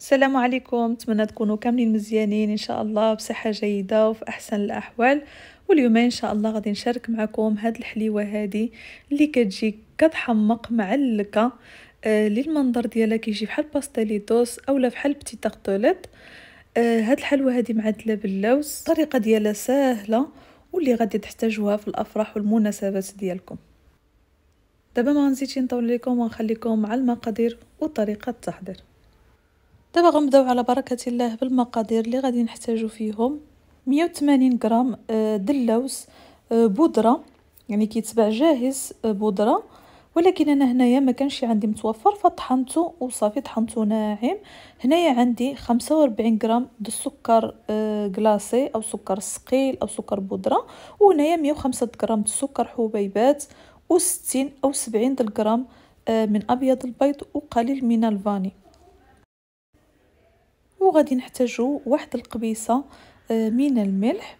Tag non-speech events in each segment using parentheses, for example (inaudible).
السلام عليكم نتمنى تكونوا كاملين مزيانين ان شاء الله بصحه جيده وفي احسن الاحوال واليوم ان شاء الله غادي نشارك معكم هاد الحليوه هادي اللي كتجي كتحمق مع اللكه آه المنظر ديالها كيجي بحال باستيليتوس اولا بحال بتي تارتوليت آه هاد الحلوه هادي معدله باللوز الطريقه ديالها سهله واللي غادي تحتاجوها في الافراح والمناسبات ديالكم دابا ما غنزيدش نطول لكم ونخليكم مع المقادير وطريقه التحضير دابا غنبداو على بركه الله بالمقادير اللي غادي نحتاجو فيهم 180 غرام آه، دلوس آه، بودره يعني كيتباع جاهز آه، بودره ولكن انا هنايا ما كانش عندي متوفر فطحنته وصافي طحنته ناعم هنايا عندي 45 غرام د السكر كلاصي او سكر ثقيل او سكر بودره وهنايا 105 غرام د السكر حبيبات و60 او 70 غرام من ابيض البيض وقليل من الفاني وغادي نحتاجو واحد القبيصه آه، من الملح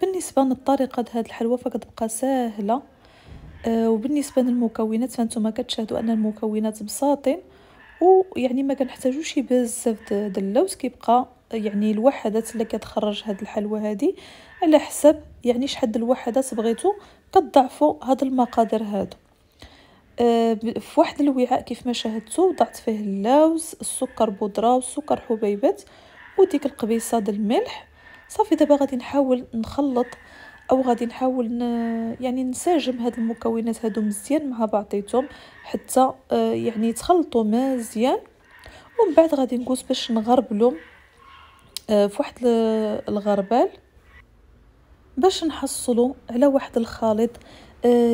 بالنسبه للطريقه هاد الحلوى فكتبقى ساهله آه، وبالنسبه للمكونات فانتوما كتشاهدوا ان المكونات بساطين ويعني ما كنحتاجوش بزاف د اللوز كيبقى آه، يعني الوحدات اللي كتخرج هاد الحلوى هادي على حسب يعني شحال الوحدات بغيتو كتضعفوا هاد المقادير هادو آه، في واحد الوعاء كيف ما شاهدتوا وضعت فيه اللوز السكر بودره والسكر حبيبات وديك القبيصه د الملح صافي دابا غادي نحاول نخلط او غادي نحاول ن... يعني نساجم هاد المكونات هادو مزيان مع بعضيتهم حتى آه، يعني تخلطوا مزيان ومن بعد غادي نقوس باش نغربلو آه، في واحد الغربال باش نحصلوا على واحد الخليط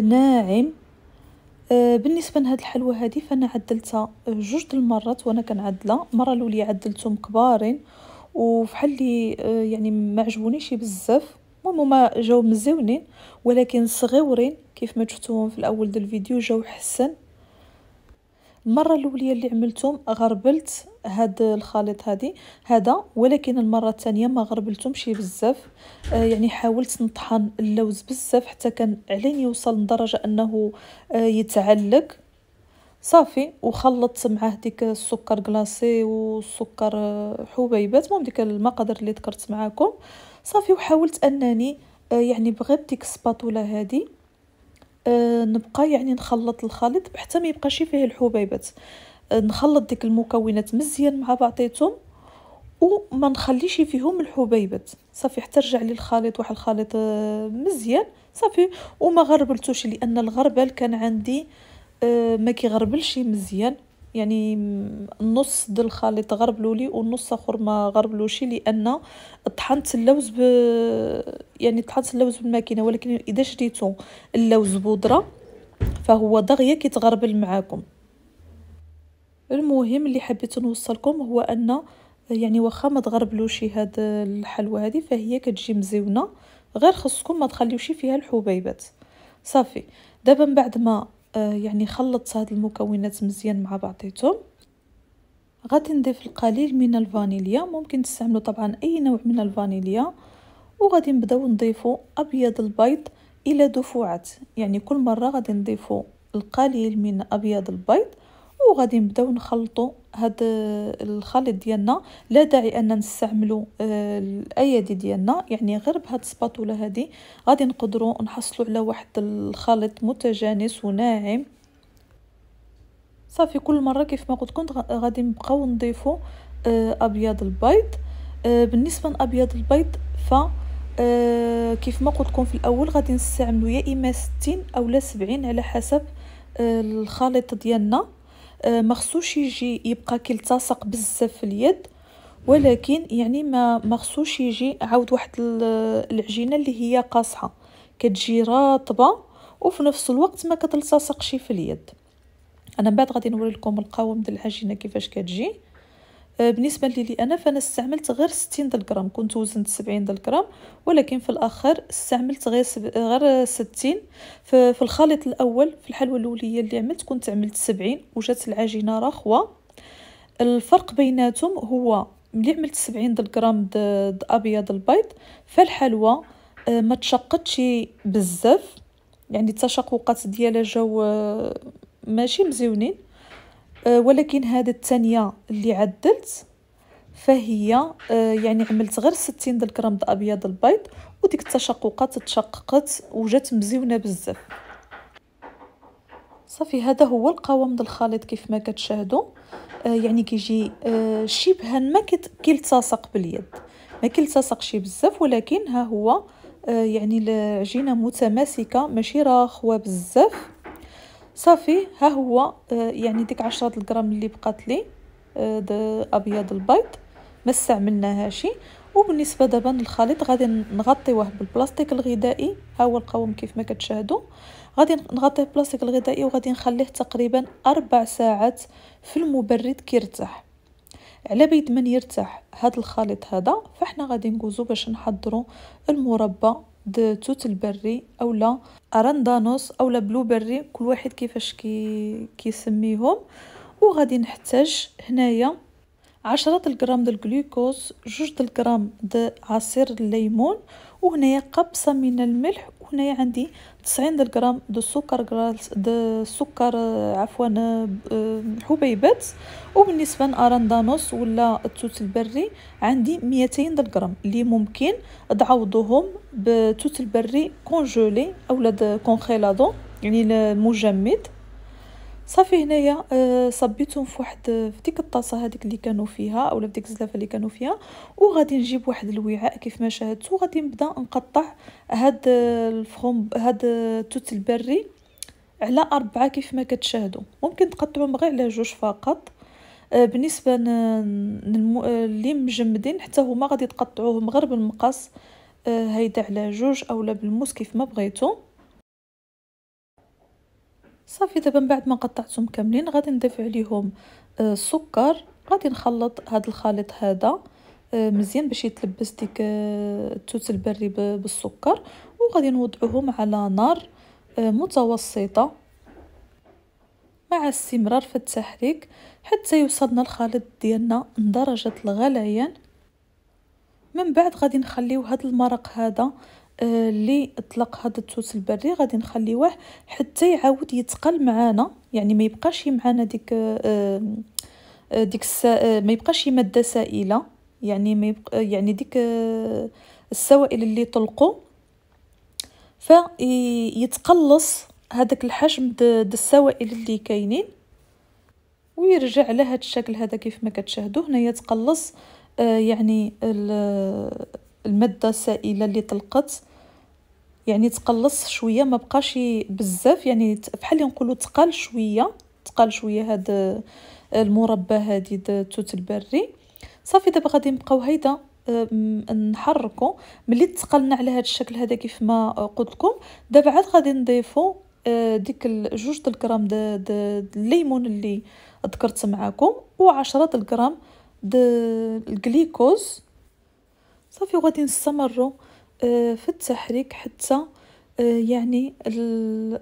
ناعم آه، بالنسبه لهاد الحلوه هذه فانا عدلتها آه، جوج د المرات وانا كنعدلها المره الاولى عدلتهم كبارين وفحال لي آه، يعني ما عجبونيش بزاف المهم ما جاو مزيونين ولكن صغيورين كيف ما شفتوهم في الاول ديال الفيديو جاو حسن المره الاوليه اللي عملتهم غربلت هاد الخليط هادي هذا ولكن المره الثانيه ما غربلتهمش بزاف آه يعني حاولت نطحن اللوز بزاف حتى كان علين يوصل لدرجه انه آه يتعلق صافي وخلطت معاه ديك السكر كلاصي والسكر آه، حبيبات المهم ديك المقادير اللي ذكرت معاكم صافي وحاولت انني آه، يعني بغيت ديك السباتولا هذه آه، نبقى يعني نخلط الخليط حتى ما يبقاش فيه الحبيبات آه، نخلط ديك المكونات مزيان مع بعضيتهم وما نخليش فيهم الحبيبات صافي حتى رجع لي الخليط واحد الخليط آه، مزيان صافي وما غربلتوش لان الغربل كان عندي ما كيغربلش مزيان يعني نص د الخليط غربلولي والنص اخر ما غربلوشي لان طحنت اللوز يعني تحط اللوز بالماكينه ولكن اذا شريتو اللوز بودره فهو دغيا كيتغربل معاكم المهم اللي حبيت نوصلكم هو ان يعني واخا ما تغربلوش هاد الحلوى هذه فهي كتجي مزيونه غير خصكم ما تخليوش فيها الحبيبات صافي دابا من بعد ما يعني خلطت هاد المكونات مزيان مع بعضيتهم غادي نضيف القليل من الفانيليا ممكن تستعملوا طبعا اي نوع من الفانيليا وغادي نبداو نضيفو ابيض البيض الى دفوعات يعني كل مره غادي نضيفو القليل من ابيض البيض وغادي نبداو نخلطو هاد الخليط ديالنا لا داعي ان نستعملو آه، الايادي ديالنا يعني غير بهاد السباتولا هادي غادي نقدرو نحصلو على واحد الخليط متجانس وناعم صافي كل مره كيف ما قلت كنت غادي نبقاو نضيفو آه، ابيض البيض آه، بالنسبه لابيض البيض ف آه، كيف ما قلت لكم في الاول غادي نستعملوا يا اما 60 اولا 70 على حسب آه، الخليط ديالنا آه، ما خصوش يجي يبقى كيلتصق بزاف في اليد ولكن يعني ما ما خصوش يجي عاود واحد العجينه اللي هي قاصحه كتجي رطبه وفي نفس الوقت ما كتلتصقش في اليد انا بعد غادي نوري لكم القوام ديال العجينه كيفاش كتجي آه، بالنسبه لي انا فانا استعملت غير 60 دلغرام كنت وزنت 70 دلغرام ولكن في الاخر استعملت غير سب... غير 60 في... الخليط الاول في الحلوة الاوليه اللي عملت كنت عملت 70 وجات العجينه رخوه الفرق بيناتهم هو ملي عملت 70 دلغرام د... د ابيض البيض فالحلوى آه، ما تشقتش بزاف يعني التشققات ديالها جاو آه، ماشي مزيونين آه، ولكن هذا الثانيه اللي عدلت فهي آه، يعني عملت غير 60 د الكرامض الابيض البيض وديك التشققات تشققت وجات مزيونه بزاف صافي هذا هو القوام د الخليط كيف ما كتشاهدوا آه، يعني كيجي شبه ما كيلتصق باليد ما كيلتصقش بزاف ولكن ها هو يعني العجينه متماسكه ماشي راخوه بزاف صافي ها هو آه، يعني ديك عشرة الغرام اللي بقات لي آه، ابيض البيض ما شي وبالنسبه دابا للخليط غادي نغطيوه بالبلاستيك الغذائي ها هو القوام كيف ما كتشاهدوا غادي نغطيه بالبلاستيك الغذائي وغادي نخليه تقريبا أربع ساعات في المبرد كيرتاح على بيد من يرتاح هذا الخليط هذا فاحنا غادي نجوزو باش نحضروا المربى د توت البري او لا ارندانوس لا بلو بري كل واحد كيفاش كي كيسميهم وغادي نحتاج هنايا عشرة الغرام د الجلوكوز جوج د الغرام د عصير الليمون وهنايا قبصه من الملح وهنايا عندي 90 غرام دو السكر غرالس دو السكر آه، عفوا آه، آه، حبيبات وبالنسبه لاراندانوس ولا التوت البري عندي 200 غرام اللي ممكن تعوضوهم بتوت البري كونجولي اولا كونخيلادو يعني المجمد صافي هنايا آه، صبيتهم في واحد آه، في ديك الطاسه هذيك اللي كانوا فيها اولا في ديك الزلافه اللي كانوا فيها وغادي نجيب واحد الوعاء كيف ما شاهدتوا غادي نبدا نقطع هاد آه، الفخوم هاد التوت البري على أربعة كيف ما كتشاهدوا ممكن تقطعوهم غير على جوج فقط بالنسبه اللي مجمدين حتى هما غادي تقطعوهم غير بالمقص هيدا على جوج اولا بالموس كيف ما بغيتو صافي دابا من بعد ما قطعتهم كاملين غادي نضيف عليهم آه، السكر غادي نخلط هذا الخليط هذا آه، مزيان باش يتلبس ديك آه، التوت البري بالسكر وغادي نوضعوهم على نار متوسطه مع استمرار في التحريك حتى يوصلنا الخليط ديالنا لدرجه الغليان من بعد غادي نخليو هذا المرق هذا اللي اطلق هذا التوت البري غادي نخليوه حتى يعاود يتقل معانا يعني ما يبقاش معانا ديك آه، آه، ديك السا... آه، ما يبقاش ماده سائله يعني ما يبقى يعني ديك السوائل اللي طلقوا فيتقلص هذاك الحجم د السوائل اللي كاينين ويرجع على الشكل هذا كيف ما كتشاهدوا هنايا تقلص يعني الماده السائله اللي طلقت يعني تقلص شويه ما بقاش بزاف يعني بحال اللي نقولوا تقال شويه تقال شويه هاد آه، المربى هادي التوت البري صافي دابا غادي نبقاو هيدا آه، نحركو ملي تقلنا على هاد الشكل هذا كيف ما قلت لكم دابا عاد غادي نضيفو آه، ديك جوج د الكرام د الليمون اللي ذكرت معاكم و دالغرام د الكرام د الجليكوز صافي غادي نستمروا آه، في التحريك حتى آه، يعني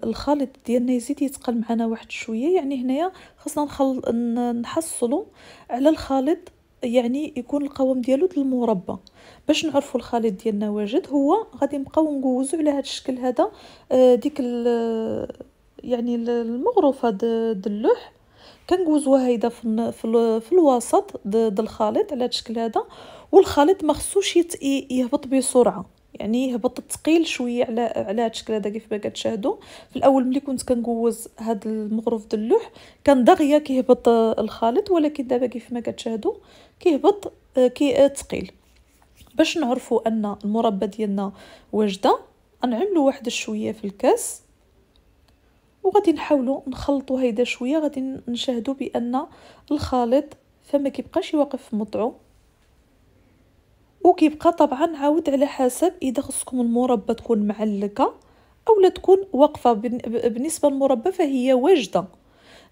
الخليط ديالنا يزيد يتقل معنا واحد شويه يعني هنايا خاصنا نحصلوا على الخليط يعني يكون القوام ديالو ديال المربى باش نعرفوا الخليط ديالنا واجد هو غادي نبقاو نقوزو على هذا الشكل هذا آه، ديك يعني المغرفه د اللوح كنجوزوها هيدا في, في, الوسط د الخليط على هذا الشكل هذا والخليط ما خصوش يهبط بسرعه يعني هبط ثقيل شويه على على هذا الشكل هذا كيف ما كتشاهدوا في الاول ملي كنت كنقوز هذا المغرف د اللوح كان دغيا كيهبط الخليط ولكن دابا كيف ما كتشاهدوا كيهبط كي ثقيل باش نعرفوا ان المربى ديالنا واجده نعملوا واحد شويه في الكاس وغادي نحاولوا نخلطوا هيدا شويه غادي نشاهدوا بان الخليط فما كيبقاش واقف في مطعو وكيبقى طبعا عاود على حسب اذا خصكم المربى تكون معلقه اولا تكون واقفه بالنسبه للمربى فهي واجده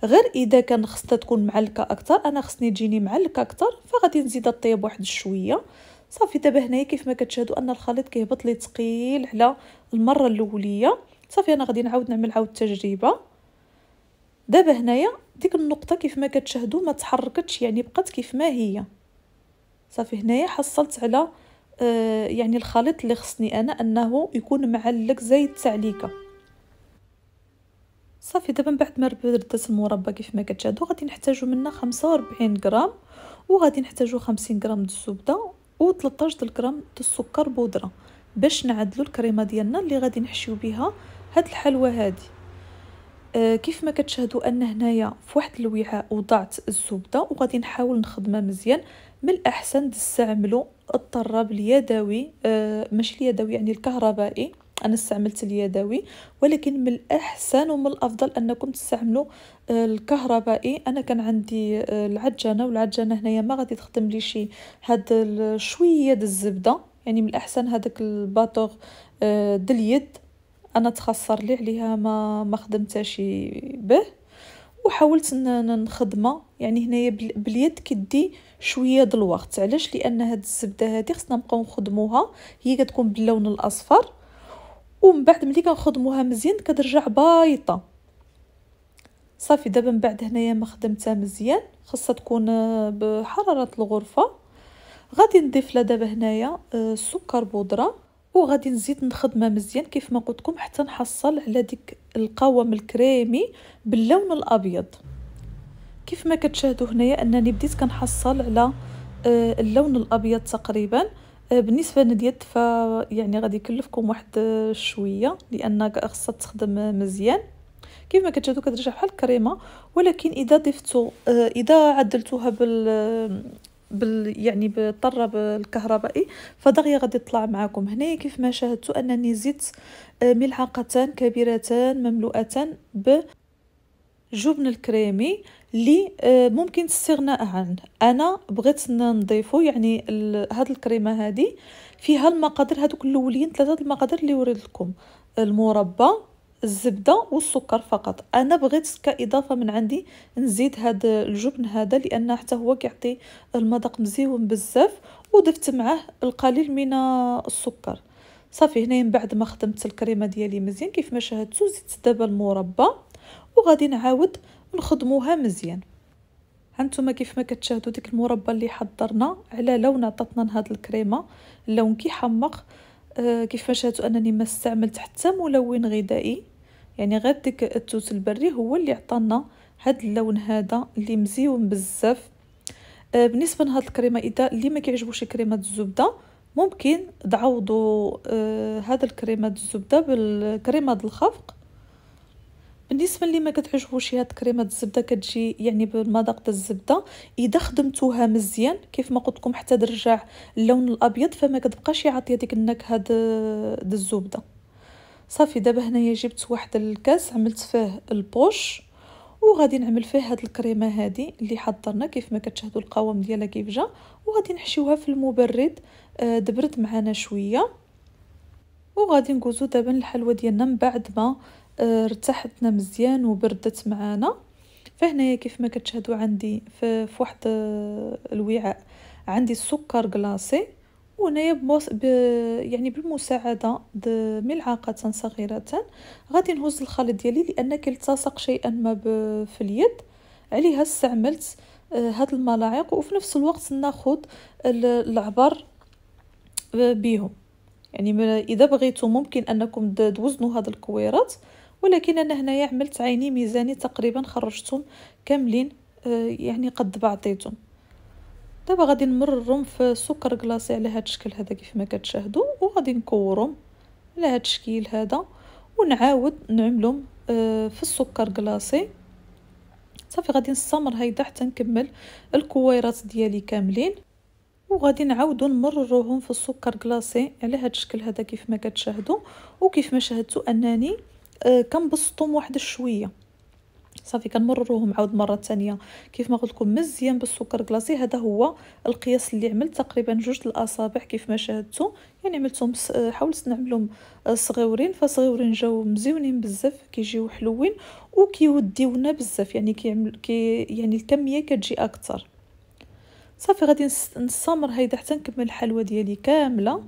غير اذا كان خصها تكون معلقه اكثر انا خصني تجيني معلقه اكثر فغادي نزيد الطياب واحد شويه صافي دابا هنايا كيف ما كتشاهدوا ان الخليط كيهبط لي ثقيل على المره الاوليه صافي انا غادي نعاود نعمل عاود تجربه دابا هنايا ديك النقطه كيف ما كتشاهدوا ما تحركتش يعني بقات كيف ما هي صافي هنايا حصلت على آه يعني الخليط اللي خصني انا انه يكون معلق زي التعليكه صافي دابا من بعد ما ردات المربى كيف ما كتشاهدوا غادي نحتاجو منها 45 غرام وغادي نحتاجو 50 غرام د الزبده و 13 غرام د السكر بودره باش نعدلو الكريمه ديالنا اللي غادي نحشيو بها هاد الحلوى هادي آه كيف ما كتشاهدوا ان هنايا في واحد الوعاء وضعت الزبده وغادي نحاول نخدمها مزيان من الاحسن نستعملوا الطراب اليدوي آه ماشي اليدوي يعني الكهربائي انا استعملت اليدوي ولكن من الاحسن ومن الافضل انكم تستعملوا آه، الكهربائي انا كان عندي آه، العجانه والعجانه هنايا ما غادي تخدم لي شي هاد شويه د الزبده يعني من الاحسن هذاك الباطور آه، د اليد انا تخسر لي عليها ما ما خدمتهاش به وحاولت نخدمه يعني هنايا باليد كدي شويه د الوقت علاش لان هاد الزبده هادي خصنا نبقاو نخدموها هي كتكون باللون الاصفر ومن بعد ملي كنخدموها مزيان كترجع بايطه صافي دابا من بعد هنايا ما خدمتها مزيان خاصها تكون آه، بحراره الغرفه غادي نضيف لها دابا هنايا آه، السكر بودره وغادي نزيد نخدمها مزيان كيف ما قلت لكم حتى نحصل على ديك القوام الكريمي باللون الابيض كيف ما كتشاهدوا هنايا انني بديت كنحصل على آه، اللون الابيض تقريبا آه، بالنسبه لليد ف يعني غادي يكلفكم واحد آه، شويه لان خاصها تخدم مزيان كيف ما كتشاهدوا كترجع بحال الكريمه ولكن اذا ضفتوا اذا عدلتوها بال بال يعني بالطرب الكهربائي فدغيا غادي يطلع معكم هنايا كيف ما شاهدتوا انني زدت آه، ملعقتان كبيرتان مملوءتان بجبن الكريمي لي آه، ممكن استغناء عنه انا بغيت نضيفو يعني هاد الكريمه هادي فيها المقادير هادوك الاولين ثلاثه المقادير اللي وريت لكم المربى الزبده والسكر فقط انا بغيت كاضافه من عندي نزيد هذا الجبن هذا لان حتى هو كيعطي المذاق مزيون بزاف وضفت معاه القليل من السكر صافي هنا من بعد ما خدمت الكريمه ديالي مزيان كيف ما شاهدتوا زدت دابا المربى وغادي نعاود نخدموها مزيان هانتوما كيف ما كتشاهدوا ديك المربى اللي حضرنا على لون عطاتنا لهاد الكريمه اللون كيحمق آه، كيف ما شاهدتوا انني ما استعملت حتى ملون غذائي يعني غير ديك التوت البري هو اللي عطانا هاد اللون هذا اللي مزيون بزاف آه بالنسبه لهاد الكريمه اذا اللي ما كيعجبوش كريمه الزبده ممكن تعوضوا آه هذا الكريمه الزبده بالكريمه الخفق بالنسبه اللي ما كتعجبوش هاد كريمه الزبده كتجي يعني بالمذاق ديال الزبده اذا خدمتوها مزيان كيف ما قلت لكم حتى ترجع اللون الابيض فما كتبقاش يعطي هذيك النكهه ديال الزبده صافي دابا هنايا جبت واحد الكاس عملت فيه البوش وغادي نعمل فيه هاد الكريمه هادي اللي حضرنا كيف ما كتشاهدوا القوام ديالها كيف جا وغادي نحشيوها في المبرد آه، دبرت معانا شويه وغادي نقوزو دابا الحلوه ديالنا من بعد ما آه، ارتاحتنا مزيان وبردت معانا فهنايا كيف ما كتشاهدوا عندي في واحد آه، الوعاء عندي السكر كلاصي وهنايا بموس... ب... يعني بالمساعده ملعقه صغيره غادي نهز الخليط ديالي لان كيلتصق شيئا ما ب... في اليد عليها استعملت آه، هاد الملاعق وفي نفس الوقت ناخد العبر آه، بيهم يعني اذا بغيتو ممكن انكم توزنوا هاد الكويرات ولكن انا هنايا عملت عيني ميزاني تقريبا خرجتهم كاملين آه، يعني قد بعضيتهم دابا غادي نمررهم في سكر كلاصي على هذا الشكل هذا كيف ما كتشاهدوا وغادي نكورهم على هذا الشكل هذا ونعاود نعملهم آه، في السكر كلاصي صافي غادي نستمر هيدا حتى نكمل الكويرات ديالي كاملين وغادي نعاودو نمرروهم في السكر كلاصي على هذا الشكل هذا كيف ما كتشاهدوا وكيف ما شاهدتوا انني آه، كنبسطهم واحد شويه صافي كنمرروهم عاود مره ثانيه كيف ما قلت لكم مزيان بالسكر كلاصي هذا هو القياس اللي عملت تقريبا جوج الاصابع كيف ما شاهدتوا يعني عملتهم حاولت نعملهم صغيورين فصغيورين جاو مزيونين بزاف كيجيو حلوين وكيوديونا بزاف يعني كيعمل كي يعني الكميه كتجي اكثر صافي غادي نستمر هيدا حتى نكمل الحلوه ديالي كامله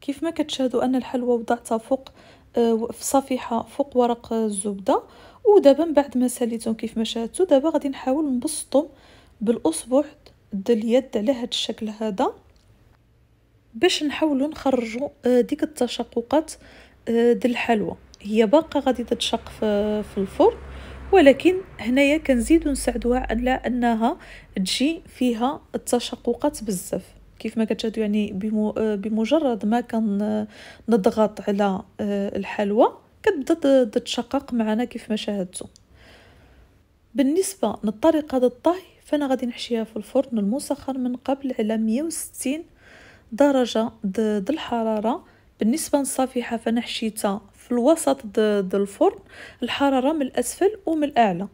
كيف ما كتشاهدوا ان الحلوه وضعتها فوق في آه، صفيحه فوق ورق الزبده ودابا من بعد ما ساليتهم كيف ما شاهدتوا دابا غادي نحاول نبسطهم بالاصبع د اليد على هذا الشكل هذا باش نحاولوا نخرجوا آه، ديك التشققات آه، د الحلوى هي باقا غادي تتشق في الفرن ولكن هنايا كنزيدو نساعدوها على انها تجي فيها التشققات بزاف كيف ما كتشاهدوا يعني آه، بمجرد ما كنضغط على الحلوى كتبدا تتشقق معنا كيف ما شاهدتو بالنسبه للطريقه ديال الطهي فانا غادي نحشيها في الفرن المسخن من قبل على 160 درجه د الحراره بالنسبه للصفيحه فانا حشيتها في الوسط د الفرن الحراره من الاسفل ومن الاعلى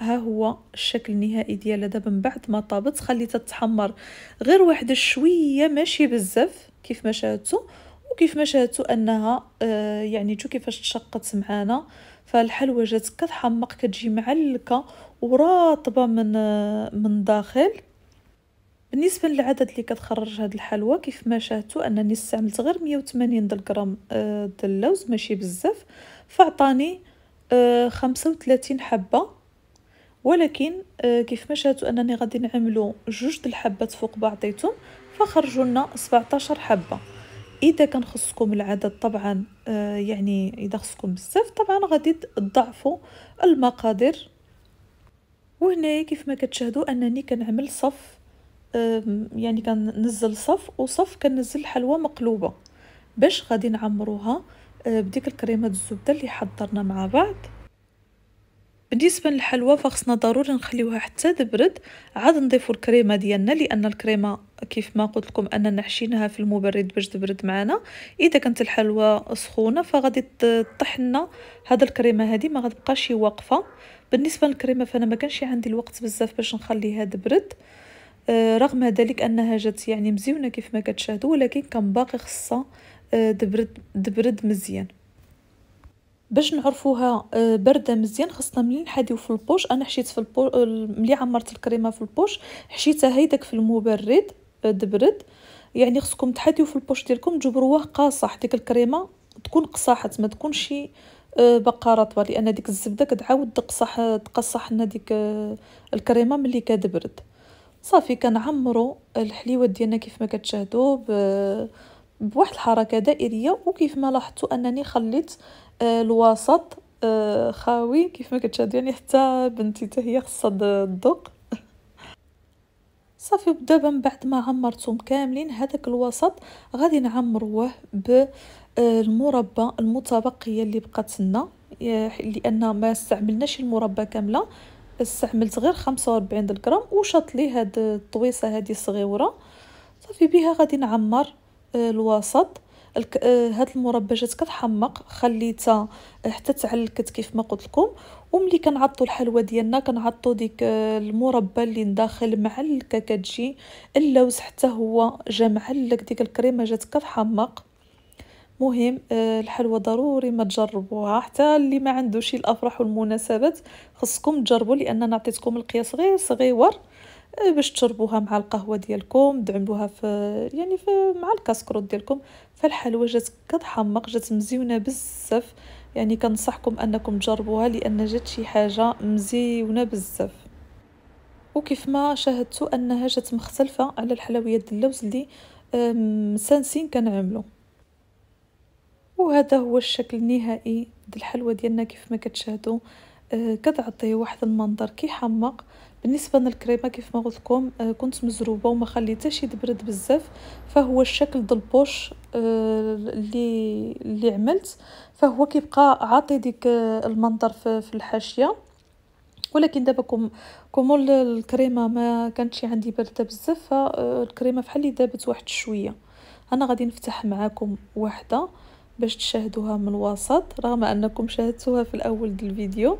ها هو الشكل النهائي ديالها دابا من بعد ما طابت خليتها تتحمر غير واحد شويه ماشي بزاف كيف ما شاهدتو وكيف ما شاهدتوا انها آه يعني شو كيفاش تشقت معانا فالحلوه جات كتحمق كتجي معلكه وراطبه من آه من داخل بالنسبه للعدد اللي كتخرج هاد الحلوى كيف ما شاهدتوا انني استعملت غير 180 غرام آه ديال اللوز ماشي بزاف فعطاني آه 35 حبه ولكن آه كيف ما شاهدتوا انني غادي نعملو جوج د الحبات فوق بعضيتهم فخرجوا لنا 17 حبه اذا كان خصكم العدد طبعا آه، يعني اذا خصكم بزاف طبعا غادي تضعفوا المقادير وهنايا كيف ما كتشاهدوا انني كنعمل صف آه، يعني كننزل صف وصف كننزل حلوى مقلوبه باش غادي نعمروها آه، بديك الكريمه الزبده اللي حضرنا مع بعض بالنسبه للحلوى فخصنا ضروري نخليوها حتى تبرد عاد نضيفوا الكريمه ديالنا لان الكريمه كيف ما قلت لكم اننا حشيناها في المبرد باش تبرد معنا اذا كانت الحلوى سخونه فغادي تطحنا هذا الكريمه هذه ما غتبقاش واقفه بالنسبه للكريمه فانا ما كانش عندي الوقت بزاف باش نخليها تبرد آه، رغم ذلك انها جات يعني مزيونه كيف ما كتشاهدوا ولكن كان باقي خصها تبرد آه، تبرد مزيان باش نعرفوها آه، بارده مزيان خاصنا ملي نحاديو في البوش انا حشيت في البو آه، ملي عمرت الكريمه في البوش حشيتها هيداك في المبرد آه، دبرد يعني خصكم تحاديو في البوش ديالكم تجبروه قاصح ديك الكريمه تكون قصاحت ما تكونش باقا رطبه لان ديك الزبده كتعاود تقصح تقصح لنا ديك الكريمه ملي كتبرد صافي كنعمروا الحليوات ديالنا كيف ما كتشاهدوا بواحد الحركه دائريه وكيف ما لاحظتوا انني خليت آه، الوسط آه، خاوي كيف ما كتشاد يعني حتى بنتي حتى هي خاصها الذوق (laughs) صافي ودابا من بعد ما عمرتهم كاملين هذاك الوسط غادي نعمروه بالمربى آه، المتبقيه اللي بقات لنا لان ما استعملناش المربى كامله استعملت غير 45 غرام وشط لي هاد الطويصه هذه الصغيره صافي بها غادي نعمر الوسط آه، هاد المربى جات كتحمق خليتها آه، حتى تعلكت كيف ما قلت لكم وملي كنعطو الحلوى ديالنا كنعطو ديك آه، المربى اللي داخل معلكه كتجي اللوز حتى هو جا معلك ديك الكريمه جات كتحمق مهم الحلوى ضروري ما تجربوها حتى اللي ما عندوش الافراح والمناسبات خصكم تجربوا لان انا عطيتكم القياس غير صغيور باش تشربوها مع القهوه ديالكم دعموها في يعني في مع الكاسكروت ديالكم فالحلوى جات كتحمق جات مزيونه بزاف يعني كنصحكم انكم تجربوها لان جات شي حاجه مزيونه بزاف وكيف ما شاهدتوا انها جات مختلفه على الحلويات اللوز اللي سانسين كنعملو وهذا هو الشكل النهائي ديال الحلوى ديالنا كيف ما كتشاهدوا آه، كتعطي واحد المنظر كيحمق بالنسبه للكريمه كيف ما قلت لكم آه، كنت مزروبه وما شي تبرد بزاف فهو الشكل ديال البوش آه، اللي اللي عملت فهو كيبقى عاطي ديك آه، المنظر في الحاشيه ولكن دابا كوم كومول الكريمه ما كانتش عندي بارده بزاف فالكريمه فحال اللي دابت واحد شويه انا غادي نفتح معاكم واحده باش تشاهدوها من الوسط رغم انكم شاهدتوها في الاول ديال الفيديو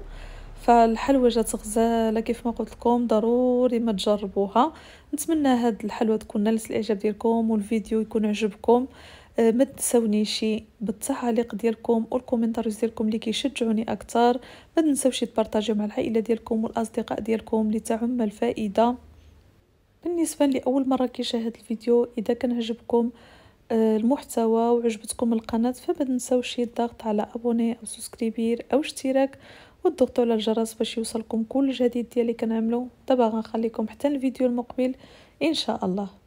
فالحلوى جات غزاله كيف ما قلت لكم ضروري ما تجربوها نتمنى هاد الحلوى تكون نالت الاعجاب ديالكم والفيديو يكون عجبكم آه، ما تنساونيش بالتعاليق ديالكم والكومنتار ديالكم اللي كيشجعوني اكثر ما تنساوش تبارطاجيو مع العائله ديالكم والاصدقاء ديالكم لتعم الفائده بالنسبه لاول مره كيشاهد الفيديو اذا كان عجبكم آه، المحتوى وعجبتكم القناه فما تنساوش الضغط على ابوني او سبسكريبير او اشتراك وتضغطوا على الجرس باش يوصلكم كل جديد ديالي كنعملو دابا غنخليكم حتى الفيديو المقبل ان شاء الله